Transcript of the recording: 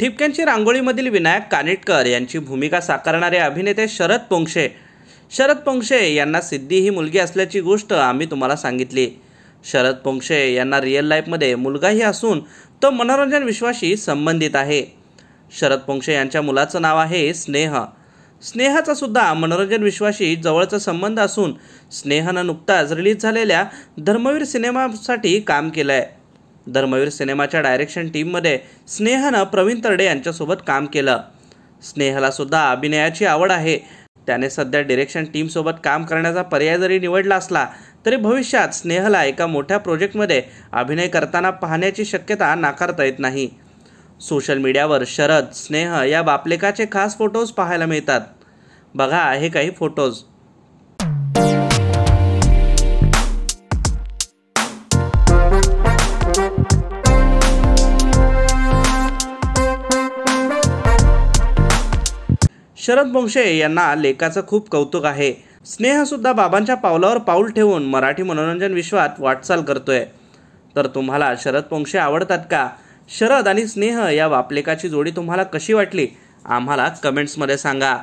ठिपक्यांची रांगोळीमधील विनायक कानिटकर यांची भूमिका साकारणारे अभिनेते शरद पोंक्षे शरद पोंक्षे यांना सिद्धी ही मुलगी असल्याची गोष्ट आम्ही तुम्हाला सांगितली शरद पोंक्षे यांना रिअल लाईफमध्ये मुलगाही असून तो मनोरंजन विश्वाशी संबंधित आहे शरद पोंक्षे यांच्या मुलाचं नाव आहे स्नेह स्नेहाचा सुद्धा मनोरंजन विश्वाशी जवळचा संबंध असून स्नेहानं नुकताच रिलीज झालेल्या धर्मवीर सिनेमासाठी काम केलं आहे धर्मवीर सिनेमाच्या डायरेक्शन टीममध्ये स्नेहानं प्रवीण तरडे यांच्यासोबत काम केलं स्नेहाला सुद्धा अभिनयाची आवड आहे त्याने सध्या डिरेक्शन टीमसोबत काम करण्याचा पर्याय जरी निवडला असला तरी भविष्यात स्नेहला एका मोठ्या प्रोजेक्टमध्ये अभिनय करताना पाहण्याची शक्यता नाकारता येत नाही सोशल मीडियावर शरद स्नेह या बापलेकाचे खास फोटोज पाहायला मिळतात बघा हे काही फोटोज शरद बोंगशे यांना लेखाचं खूप कौतुक आहे स्नेहसुद्धा बाबांच्या पावलावर पाऊल ठेवून मराठी मनोरंजन विश्वात वाटचाल करतोय तर तुम्हाला शरद पोंक्षे आवडतात का शरद आणि स्नेह या वापलेकाची जोडी तुम्हाला कशी वाटली आम्हाला कमेंट्समध्ये सांगा